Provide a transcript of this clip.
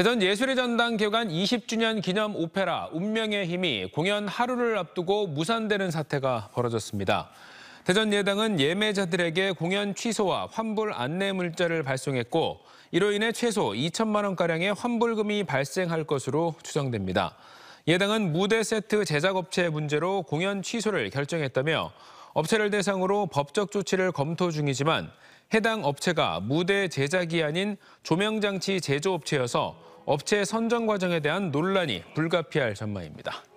대전 예술의 전당 개관 20주년 기념 오페라 운명의 힘이 공연 하루를 앞두고 무산되는 사태가 벌어졌습니다. 대전 예당은 예매자들에게 공연 취소와 환불 안내 문자를 발송했고 이로 인해 최소 2천만 원가량의 환불금이 발생할 것으로 추정됩니다. 예당은 무대 세트 제작업체의 문제로 공연 취소를 결정했다며 업체를 대상으로 법적 조치를 검토 중이지만 해당 업체가 무대 제작이 아닌 조명장치 제조업체여서 업체 선정 과정에 대한 논란이 불가피할 전망입니다.